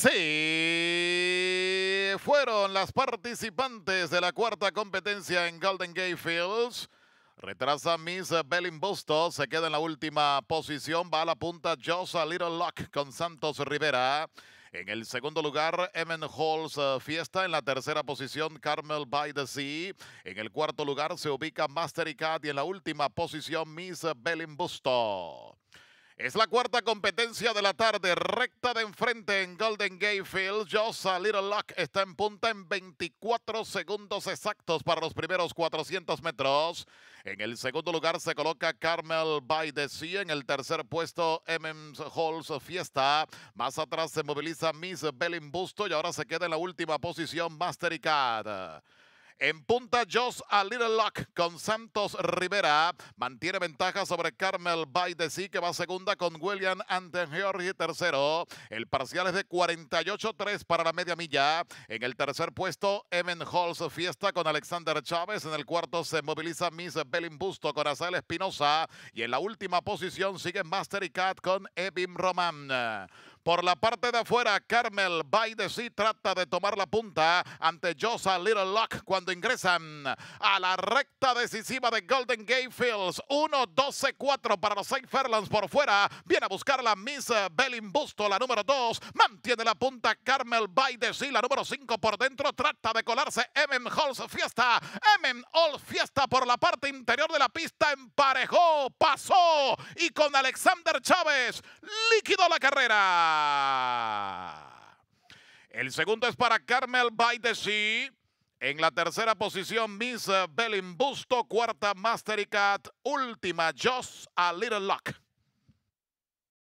¡Sí! fueron las participantes de la cuarta competencia en Golden Gate Fields. Retrasa Miss Bellimbusto, se queda en la última posición, va a la punta Josa Little Lock con Santos Rivera. En el segundo lugar, Emin Halls eh, Fiesta. En la tercera posición, Carmel by the Sea. En el cuarto lugar se ubica Mastery Cat. Y en la última posición, Miss Bellimbusto. Busto. Es la cuarta competencia de la tarde, recta de enfrente en Golden Gate Field. Josa Little Luck está en punta en 24 segundos exactos para los primeros 400 metros. En el segundo lugar se coloca Carmel By the Sea. En el tercer puesto, MM's Halls Fiesta. Más atrás se moviliza Miss Belling Busto y ahora se queda en la última posición Mastery Card. En punta, Joss a Little Luck con Santos Rivera. Mantiene ventaja sobre Carmel sea, que va segunda con William ante George tercero. El parcial es de 48-3 para la media milla. En el tercer puesto, Evan Halls Fiesta con Alexander Chávez. En el cuarto se moviliza Miss Belin Busto con Azael Espinosa. Y en la última posición sigue Master Cat con Evin Román. Por la parte de afuera, Carmel Baidesi trata de tomar la punta ante Josa Little Lock cuando ingresan a la recta decisiva de Golden Gate Fields. 1-12-4 eh, para los Saint Fairlands por fuera. Viene a buscar la Miss eh, Belin Busto, la número 2. Mantiene la punta Carmel Baidesi, la número 5 por dentro. Trata de colarse Emin Halls Fiesta. Emin Halls Fiesta por la parte interior de la pista. Emparejó, pasó y con Alexander Chávez Líquido la carrera. El segundo es para Carmel Sea. En la tercera posición, Miss Busto. Cuarta, Cat Última, Just a Little Luck.